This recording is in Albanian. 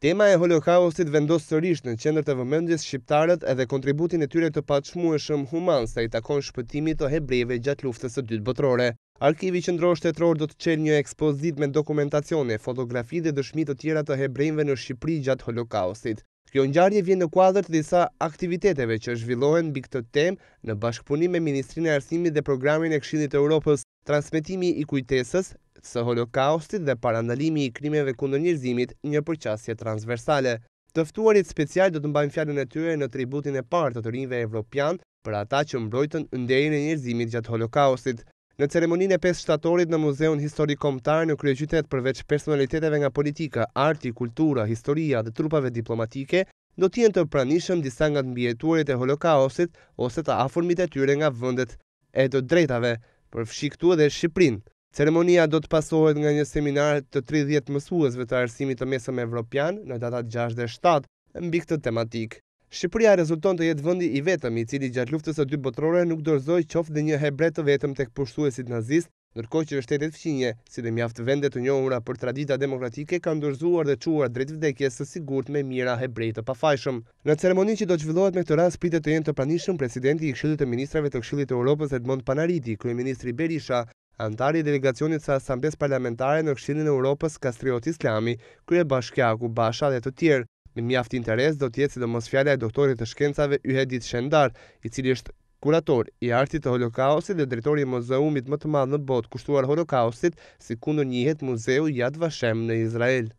Tema e holokaustit vendosë sërish në qendrë të vëmendjes shqiptarët edhe kontributin e tyre të shumë human sa i takon shpëtimit të hebreve gjatë luftës së dytë botërore. Arkivi qëndror shtetror do të qenë një ekspozit me dokumentacione, fotografi dhe dëshmi të tjera të hebrejve në Shqipëri gjatë holokaustit. Kjo njarje vjen në kuadrët disa aktiviteteve që zhvillohen bik të tem në bashkëpunim me Ministrinë e Arsimit dhe Programin e Kshinit e Europës, transmitimi i kujtesës, së holokaustit dhe parandalimi i krimeve kundër njërzimit një përqasje transversale. Tëftuarit special do të mbajnë fjallën e tyre në tributin e partë të të rinjve evropian për ata që mbrojtën ndejnë e njërzimit gjatë holokaustit. Në ceremonin e 5 shtatorit në muzeun historikomtar në krye qytet përveç personaliteteve nga politika, arti, kultura, historia dhe trupave diplomatike, do tjenë të pranishëm disa nga të mbjetuarit e holokaustit ose të aformit e tyre nga vëndet e të drejtave, përfshiktu edhe Shqiprin. Ceremonia do të pasohet nga një seminar të 30 mësuesve të arsimit të mesëm evropian në datat 6 dhe 7 mbi këtë tematik. Shqipëria rezulton të jetë vëndi i vetëm i cili gjatë luftës të dy botërore nuk dorëzoj qoftë dhe një hebre të vetëm të këpushtuesit nazist, nërko që shtetet fqinje, si dhe mjaftë vendet të njohura për tradita demokratike, kanë dorëzuar dhe quar drejt vdekje së sigurt me mira hebrej të pafajshëm. Në ceremoni që do të zhvillohet me këtë ras, pritet të jenë të pranishëm presidenti i këshillit të ministrave të këshillit e Europës Edmond Panariti, kërë ministri Berisha, antari i delegacionit sa asambles parlamentare në kështinin e Europës Kastriot Islami, krye bashkjaku, basha dhe të tjerë. Me mjaft interes do tjetë si do mos fjale e doktorit të shkencave Yuhedit Shendar, i cili është kurator i artit të holokaustit dhe dritori i muzeumit më të madhë në botë kushtuar holokaustit si kundur njëhet muzeu Yad Vashem në Izrael.